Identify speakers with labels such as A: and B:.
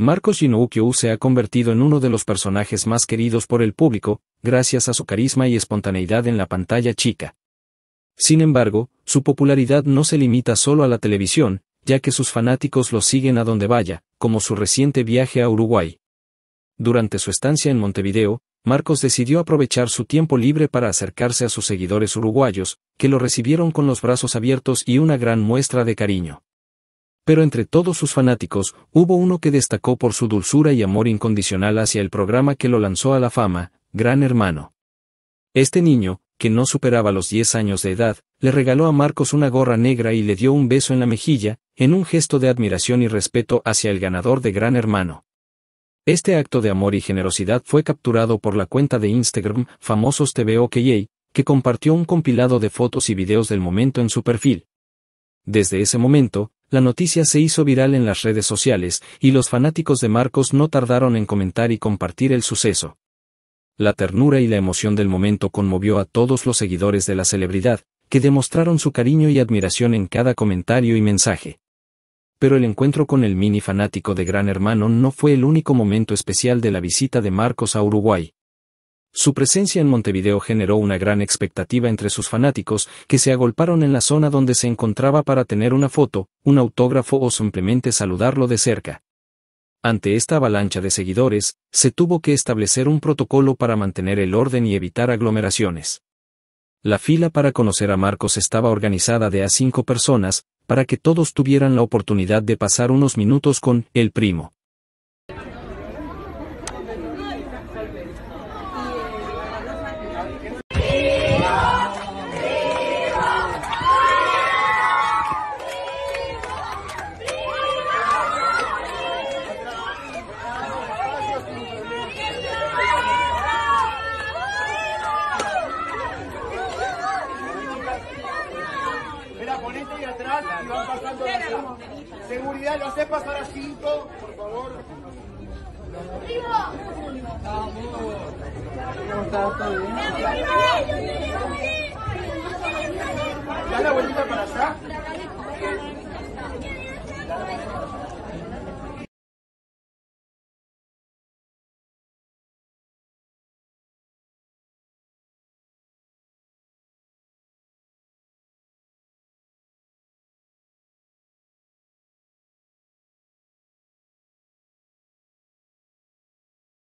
A: Marcos yinoukyou se ha convertido en uno de los personajes más queridos por el público, gracias a su carisma y espontaneidad en la pantalla chica. Sin embargo, su popularidad no se limita solo a la televisión, ya que sus fanáticos lo siguen a donde vaya, como su reciente viaje a Uruguay. Durante su estancia en Montevideo, Marcos decidió aprovechar su tiempo libre para acercarse a sus seguidores uruguayos, que lo recibieron con los brazos abiertos y una gran muestra de cariño pero entre todos sus fanáticos, hubo uno que destacó por su dulzura y amor incondicional hacia el programa que lo lanzó a la fama, Gran Hermano. Este niño, que no superaba los 10 años de edad, le regaló a Marcos una gorra negra y le dio un beso en la mejilla, en un gesto de admiración y respeto hacia el ganador de Gran Hermano. Este acto de amor y generosidad fue capturado por la cuenta de Instagram Famosos OKA, que compartió un compilado de fotos y videos del momento en su perfil. Desde ese momento, la noticia se hizo viral en las redes sociales, y los fanáticos de Marcos no tardaron en comentar y compartir el suceso. La ternura y la emoción del momento conmovió a todos los seguidores de la celebridad, que demostraron su cariño y admiración en cada comentario y mensaje. Pero el encuentro con el mini fanático de Gran Hermano no fue el único momento especial de la visita de Marcos a Uruguay. Su presencia en Montevideo generó una gran expectativa entre sus fanáticos, que se agolparon en la zona donde se encontraba para tener una foto, un autógrafo o simplemente saludarlo de cerca. Ante esta avalancha de seguidores, se tuvo que establecer un protocolo para mantener el orden y evitar aglomeraciones. La fila para conocer a Marcos estaba organizada de a cinco personas, para que todos tuvieran la oportunidad de pasar unos minutos con el primo. Mira, ponete atrás y van pasando la sala. Seguridad, lo haces pasar a cinco, por favor. ¡Vivo! ¡Vamos! ¿Cómo estás? ¿Todo bien?